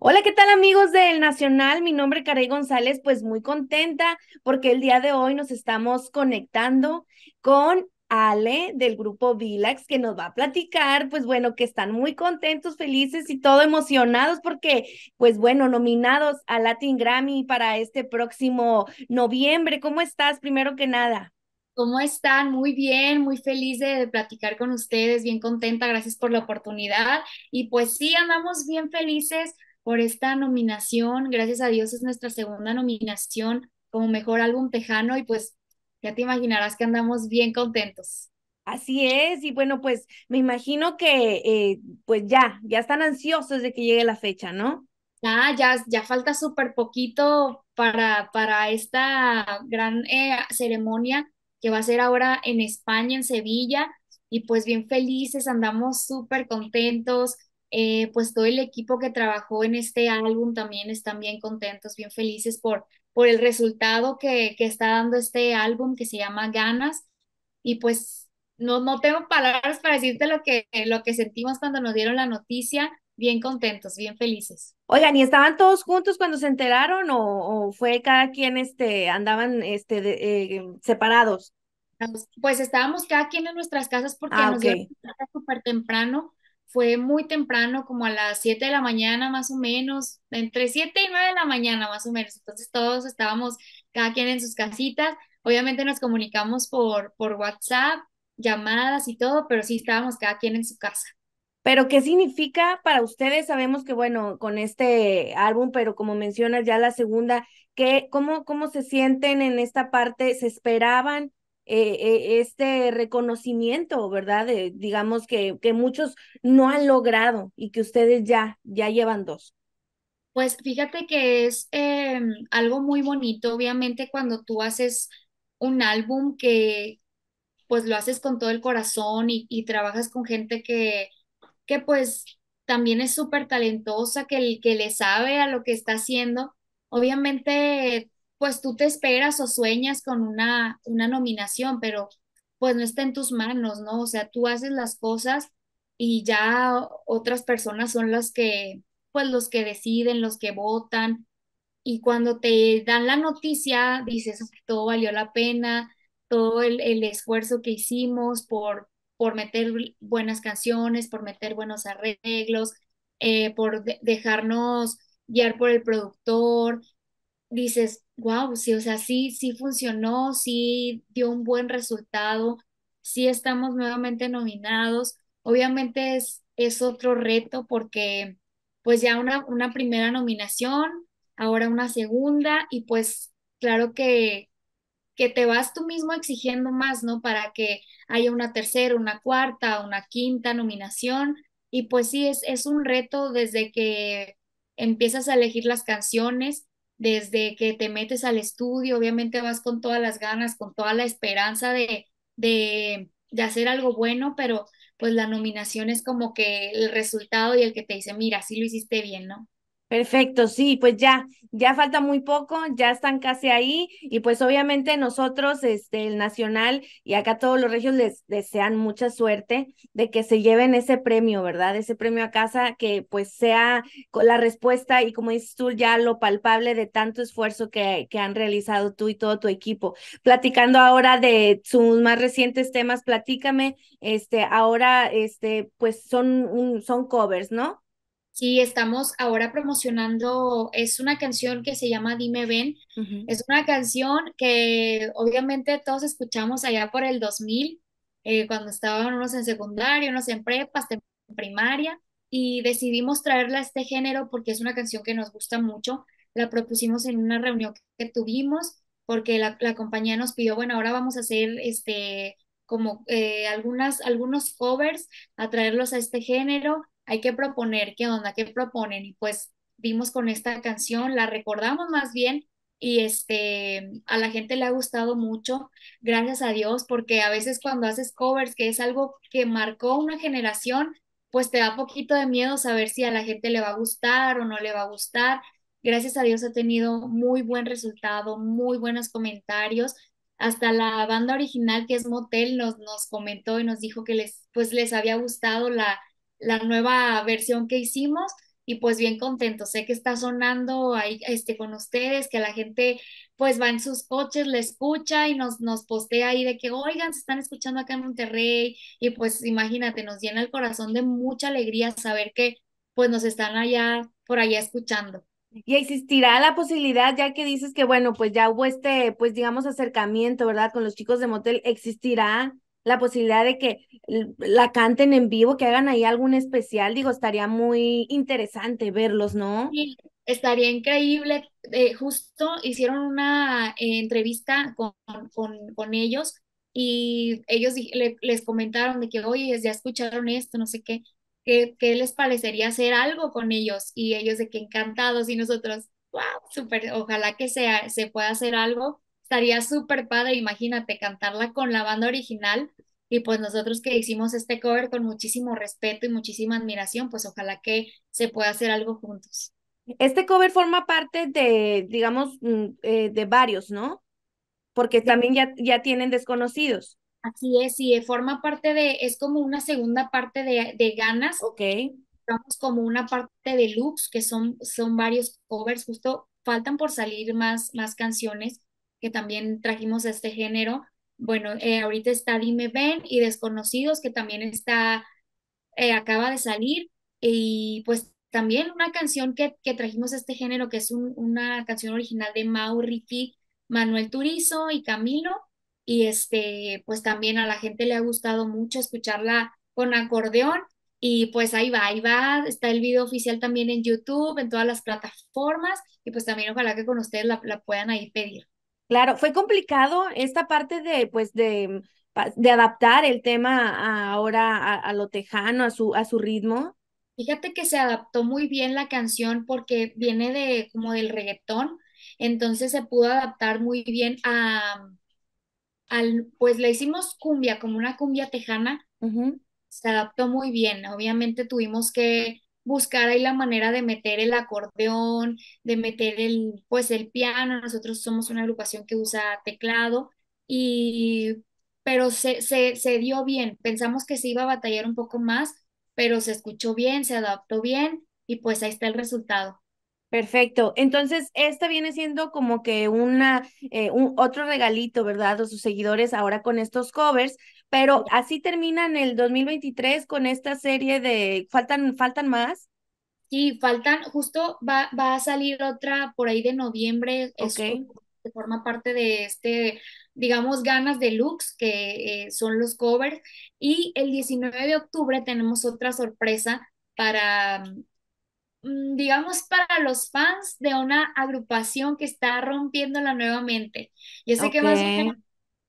Hola, ¿qué tal amigos del Nacional? Mi nombre es Carey González, pues muy contenta porque el día de hoy nos estamos conectando con Ale del grupo Vilax que nos va a platicar, pues bueno, que están muy contentos, felices y todo emocionados porque, pues bueno, nominados a Latin Grammy para este próximo noviembre. ¿Cómo estás primero que nada? ¿Cómo están? Muy bien, muy feliz de, platicar con ustedes, bien contenta, gracias por la oportunidad. Y pues sí, andamos bien felices por esta nominación. Gracias a Dios es nuestra segunda nominación como mejor álbum tejano y pues ya te imaginarás que andamos bien contentos. Así es, y bueno, pues me imagino que eh, pues ya, ya están ansiosos de que llegue la fecha, ¿no? Ah, ya, ya, falta súper poquito para, para esta gran eh, ceremonia que va a ser ahora en España, en Sevilla, y pues bien felices, andamos súper contentos, eh, pues todo el equipo que trabajó en este álbum también están bien contentos, bien felices por, por el resultado que, que está dando este álbum que se llama Ganas, y pues no, no tengo palabras para decirte lo que, lo que sentimos cuando nos dieron la noticia, bien contentos, bien felices. Oigan, ¿y estaban todos juntos cuando se enteraron o, fue cada quien, este, andaban, este, eh, separados? Pues estábamos cada quien en nuestras casas porque ah, nos okay. súper temprano, fue muy temprano, como a las 7 de la mañana más o menos, entre 7 y 9 de la mañana más o menos, entonces todos estábamos cada quien en sus casitas, obviamente nos comunicamos por, por WhatsApp, llamadas y todo, pero sí estábamos cada quien en su casa. Pero, ¿qué significa para ustedes? Sabemos que, bueno, con este álbum, pero como mencionas ya la segunda, ¿qué, cómo, ¿cómo se sienten en esta parte? ¿Se esperaban eh, eh, este reconocimiento, verdad? digamos que, que muchos no han logrado y que ustedes ya, ya llevan dos. Pues fíjate que es eh, algo muy bonito, obviamente, cuando tú haces un álbum que pues lo haces con todo el corazón y trabajas con gente que, que pues también es súper talentosa, que, que le sabe a lo que está haciendo. Obviamente, pues tú te esperas o sueñas con una, una nominación, pero pues no está en tus manos, ¿no? O sea, tú haces las cosas y ya otras personas son las que, pues los que deciden, los que votan. Y cuando te dan la noticia, dices, todo valió la pena, todo el, el esfuerzo que hicimos por, por meter buenas canciones, por meter buenos arreglos, eh, por dejarnos guiar por el productor. Dices, wow, sí, o sea, sí, sí funcionó, sí dio un buen resultado, sí estamos nuevamente nominados. Obviamente es, es otro reto porque pues ya una, una primera nominación, ahora una segunda y pues claro que que te vas tú mismo exigiendo más, ¿no? Para que haya una tercera, una cuarta, una quinta nominación. Y pues sí, es, es un reto desde que empiezas a elegir las canciones, desde que te metes al estudio, obviamente vas con todas las ganas, con toda la esperanza de, de, de hacer algo bueno, pero pues la nominación es como que el resultado y el que te dice, mira, sí lo hiciste bien, ¿no? Perfecto, sí, pues ya, ya falta muy poco, ya están casi ahí y pues obviamente nosotros, este, el Nacional y acá todos los regios les desean mucha suerte de que se lleven ese premio, ¿verdad? Ese premio a casa que pues sea la respuesta y como dices tú, ya lo palpable de tanto esfuerzo que, que han realizado tú y todo tu equipo. Platicando ahora de sus más recientes temas, platícame, este, ahora, este, pues son, un, son covers, ¿no? Sí, estamos ahora promocionando, es una canción que se llama Dime Ven, es una canción que obviamente todos escuchamos allá por el 2000, eh, cuando estábamos unos en secundaria, unos en hasta en primaria, y decidimos traerla a este género porque es una canción que nos gusta mucho, la propusimos en una reunión que tuvimos, porque la, compañía nos pidió, bueno, ahora vamos a hacer este como eh, algunas, algunos covers, a traerlos a este género, hay que proponer, ¿qué onda? ¿Qué proponen? Y pues vimos con esta canción, la recordamos más bien y este, a la gente le ha gustado mucho, gracias a Dios, porque a veces cuando haces covers, que es algo que marcó una generación, pues te da poquito de miedo saber si a la gente le va a gustar o no le va a gustar. Gracias a Dios ha tenido muy buen resultado, muy buenos comentarios. Hasta la banda original que es Motel nos, nos comentó y nos dijo que les, pues les había gustado la, la nueva versión que hicimos y pues bien contento. Sé que está sonando ahí este, con ustedes, que la gente pues va en sus coches, le escucha y nos, nos postea ahí de que, oigan, se están escuchando acá en Monterrey y pues imagínate, nos llena el corazón de mucha alegría saber que pues nos están allá, por allá escuchando. Y existirá la posibilidad, ya que dices que, bueno, pues ya hubo este, pues digamos, acercamiento, ¿verdad? Con los chicos de motel, ¿existirá la posibilidad de que la canten en vivo, que hagan ahí algún especial, digo, estaría muy interesante verlos, ¿no? estaría increíble. Eh, justo hicieron una eh, entrevista con, con, con, ellos y ellos les comentaron de que, oye, ya escucharon esto, no sé qué, qué, les parecería hacer algo con ellos y ellos de que encantados y nosotros, wow, súper, ojalá que sea, se pueda hacer algo estaría súper padre, imagínate, cantarla con la banda original y pues nosotros que hicimos este cover con muchísimo respeto y muchísima admiración, pues ojalá que se pueda hacer algo juntos. Este cover forma parte de, digamos, mm, eh, de varios, ¿no? Porque también ya, ya tienen desconocidos. Así es, sí, forma parte de, es como una segunda parte de, ganas. Ok. Vamos como una parte de looks, que son, son varios covers, justo faltan por salir más, más canciones, que también trajimos este género. Bueno, eh, ahorita está Dime Ven y Desconocidos, que también está, eh, acaba de salir. Y pues también una canción que, que trajimos a este género, que es una canción original de Mau Ricky, Manuel Turizo y Camilo. Y este, pues también a la gente le ha gustado mucho escucharla con acordeón. Y pues ahí va, ahí va, está el video oficial también en YouTube, en todas las plataformas, y pues también ojalá que con ustedes la puedan ahí pedir. Claro, fue complicado esta parte de, pues, de, de adaptar el tema ahora a, lo tejano, a su, a su ritmo. Fíjate que se adaptó muy bien la canción porque viene de como del reggaetón, entonces se pudo adaptar muy bien a, al, pues le hicimos cumbia, como una cumbia tejana, se adaptó muy bien. Obviamente tuvimos que buscar ahí la manera de meter el acordeón, de meter el, pues el piano, nosotros somos una agrupación que usa teclado, y, pero se, se, dio bien, pensamos que se iba a batallar un poco más, pero se escuchó bien, se adaptó bien, y pues ahí está el resultado. Perfecto. Entonces, esta viene siendo como que una, eh, un, otro regalito, ¿verdad? A sus seguidores ahora con estos covers, pero así terminan el 2023 con esta serie de, faltan, faltan más. Sí, faltan, justo va, va a salir otra por ahí de noviembre, que forma parte de este, digamos, ganas de deluxe, que eh, son los covers. Y el 19 de octubre tenemos otra sorpresa para, mm, digamos, para los fans de una agrupación que está rompiéndola nuevamente. Yo sé que más o menos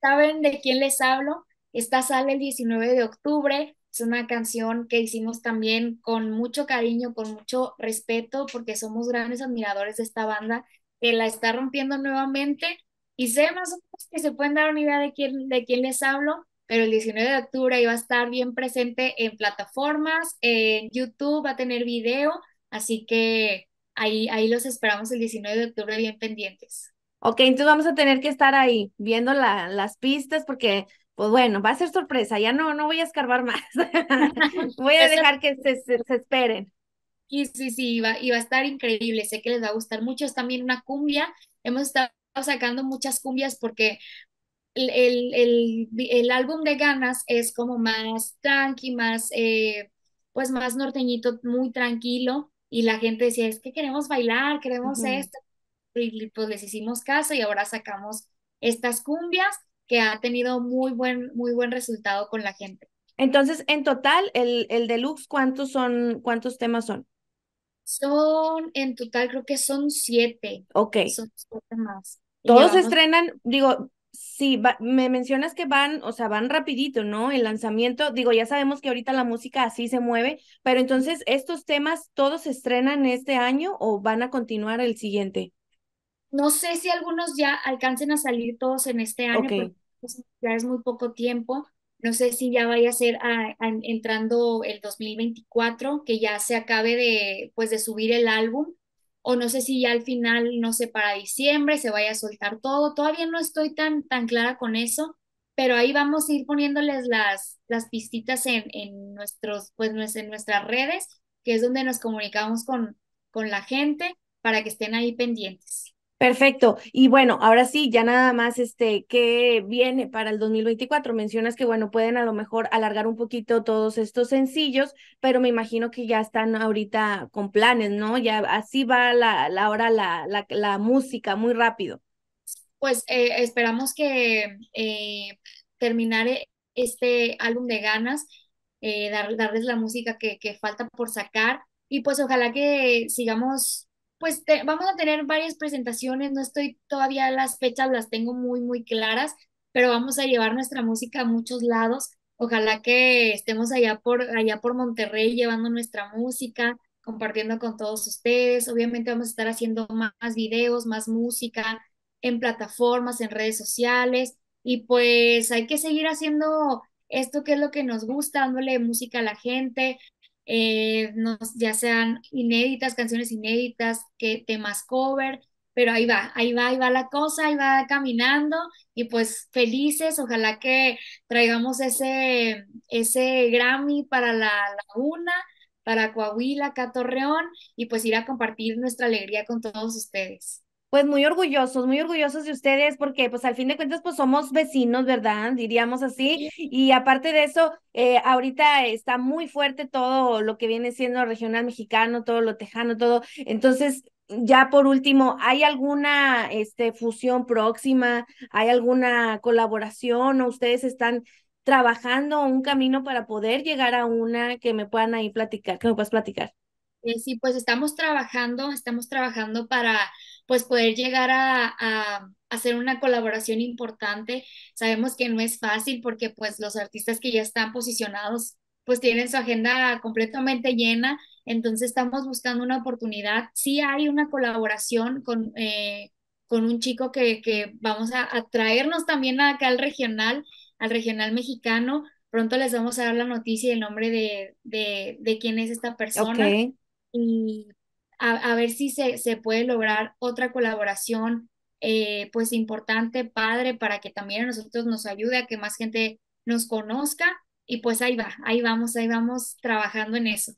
saben de quién les hablo, esta sale el 19 de octubre. Es una canción que hicimos también con mucho cariño, con mucho respeto, porque somos grandes admiradores de esta banda que la está rompiendo nuevamente. Y sé más o menos que se pueden dar una idea de quién, de quién les hablo, pero el 19 de octubre iba a estar bien presente en plataformas, en YouTube, va a tener video, así que ahí, ahí los esperamos el 19 de octubre bien pendientes. Ok, entonces vamos a tener que estar ahí viendo la, las pistas porque pues bueno, va a ser sorpresa, ya no, no voy a escarbar más, voy a dejar que se, esperen. Y sí, sí, y va a estar increíble, sé que les va a gustar mucho, es también una cumbia, hemos estado sacando muchas cumbias porque el, el, el, álbum de Ganas es como más tranqui, más, eh, pues más norteñito, muy tranquilo, y la gente decía, es que queremos bailar, queremos esto, y pues les hicimos caso y ahora sacamos estas cumbias que ha tenido muy buen, muy buen resultado con la gente. Entonces, en total, el, el deluxe, ¿cuántos son, cuántos temas son? Son, en total creo que son siete. Ok. Son siete más. Todos se estrenan, digo, sí, me mencionas que van, o sea, van rapidito, ¿no? El lanzamiento, digo, ya sabemos que ahorita la música así se mueve, pero entonces, ¿estos temas todos se estrenan este año o van a continuar el siguiente? No sé si algunos ya alcancen a salir todos en este año, pues, ya es muy poco tiempo. No sé si ya vaya a ser a, entrando el 2024, que ya se acabe de, pues, de subir el álbum, o no sé si ya al final, no sé, para diciembre se vaya a soltar todo. Todavía no estoy tan, tan clara con eso, pero ahí vamos a ir poniéndoles las, las pistitas en, en, nuestros, pues, en nuestras redes, que es donde nos comunicamos con, con la gente para que estén ahí pendientes. Perfecto. Y bueno, ahora sí, ya nada más, este, ¿qué viene para el 2024? Mencionas que, bueno, pueden a lo mejor alargar un poquito todos estos sencillos, pero me imagino que ya están ahorita con planes, ¿no? Ya así va la, la hora, la, la, la música muy rápido. Pues eh, esperamos que eh, terminar este álbum de ganas, eh, darles la música que, que falta por sacar y pues ojalá que sigamos pues vamos a tener varias presentaciones, no estoy todavía las fechas, las tengo muy, muy claras, pero vamos a llevar nuestra música a muchos lados. Ojalá que estemos allá por, allá por Monterrey llevando nuestra música, compartiendo con todos ustedes. Obviamente vamos a estar haciendo más, más videos, más música en plataformas, en redes sociales. Y pues hay que seguir haciendo esto que es lo que nos gusta, dándole música a la gente, eh, nos, ya sean inéditas, canciones inéditas, que, temas cover, pero ahí va, ahí va, ahí va la cosa, ahí va caminando y pues felices, ojalá que traigamos ese, ese Grammy para la laguna, para Coahuila, Catorreón y pues ir a compartir nuestra alegría con todos ustedes pues muy orgullosos, muy orgullosos de ustedes porque pues al fin de cuentas pues somos vecinos, ¿verdad? Diríamos así. Y aparte de eso, eh, ahorita está muy fuerte todo lo que viene siendo regional mexicano, todo lo tejano, todo. Entonces, ya por último, ¿hay alguna este, fusión próxima? ¿Hay alguna colaboración? ¿O ustedes están trabajando un camino para poder llegar a una que me puedan ahí platicar, que me puedas platicar? Eh, sí, pues estamos trabajando, estamos trabajando para pues poder llegar a, hacer una colaboración importante. Sabemos que no es fácil porque pues los artistas que ya están posicionados pues tienen su agenda completamente llena, entonces estamos buscando una oportunidad. Sí hay una colaboración con, eh, con un chico que, vamos a, traernos también acá al regional, al regional mexicano. Pronto les vamos a dar la noticia y el nombre de, de, quién es esta persona. Y a, ver si se, puede lograr otra colaboración, eh, pues importante, padre, para que también a nosotros nos ayude a que más gente nos conozca. Y pues ahí va, ahí vamos, ahí vamos trabajando en eso.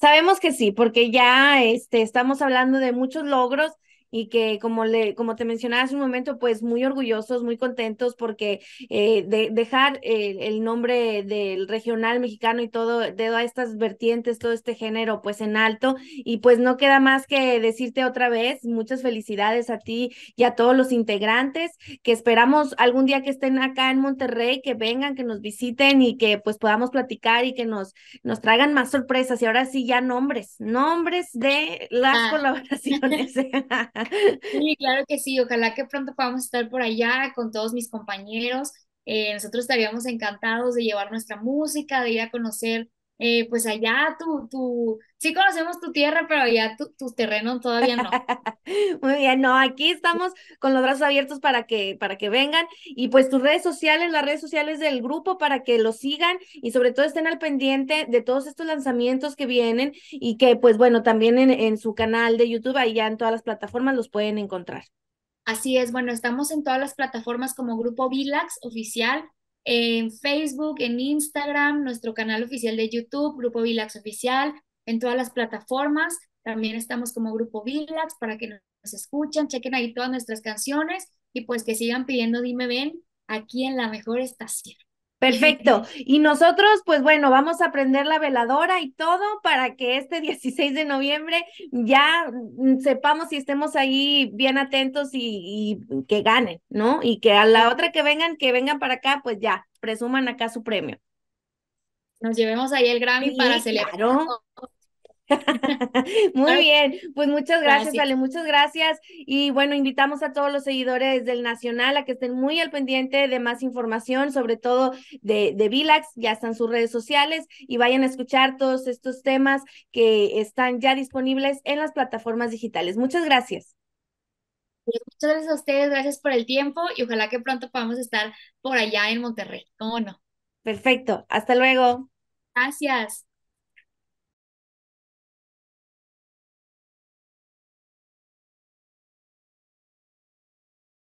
Sabemos que sí, porque ya este, estamos hablando de muchos logros y que como, le, como te mencionaba hace un momento, pues muy orgullosos, muy contentos porque eh, de, dejar el nombre del regional mexicano y todo, de a estas vertientes, todo este género, pues en alto. Y pues no queda más que decirte otra vez, muchas felicidades a ti y a todos los integrantes, que esperamos algún día que estén acá en Monterrey, que vengan, que nos visiten y que pues podamos platicar y que nos, nos traigan más sorpresas. Y ahora sí, ya nombres, nombres de las ah. colaboraciones. Sí, claro que sí. Ojalá que pronto podamos estar por allá con todos mis compañeros. Eh, nosotros estaríamos encantados de llevar nuestra música, de ir a conocer eh, pues allá tú, tu, sí conocemos tu tierra, pero allá tu, tus terrenos todavía no. Muy bien, no, aquí estamos con los brazos abiertos para que, para que vengan y pues tus redes sociales, las redes sociales del grupo para que lo sigan y sobre todo estén al pendiente de todos estos lanzamientos que vienen y que pues bueno, también en, en su canal de YouTube, ahí ya en todas las plataformas los pueden encontrar. Así es, bueno, estamos en todas las plataformas como Grupo Vilax Oficial, en Facebook, en Instagram, nuestro canal oficial de YouTube, Grupo Vilax Oficial, en todas las plataformas. También estamos como Grupo Vilax para que nos escuchen, chequen ahí todas nuestras canciones y pues que sigan pidiendo Dime Ven aquí en la mejor estación. Perfecto. Y nosotros, pues bueno, vamos a aprender la veladora y todo para que este 16 de noviembre ya mm, sepamos y estemos ahí bien atentos y, que ganen, ¿no? Y que a la otra que vengan, que vengan para acá, pues ya, presuman acá su premio. Nos llevemos ahí el Grammy para celebrar. Muy bien, pues muchas gracias, Ale, muchas gracias. Y bueno, invitamos a todos los seguidores del Nacional a que estén muy al pendiente de más información, sobre todo de, de Vilax, ya están sus redes sociales y vayan a escuchar todos estos temas que están ya disponibles en las plataformas digitales. Muchas gracias. Pues muchas gracias a ustedes, gracias por el tiempo y ojalá que pronto podamos estar por allá en Monterrey, ¿cómo no? Perfecto, hasta luego. Gracias.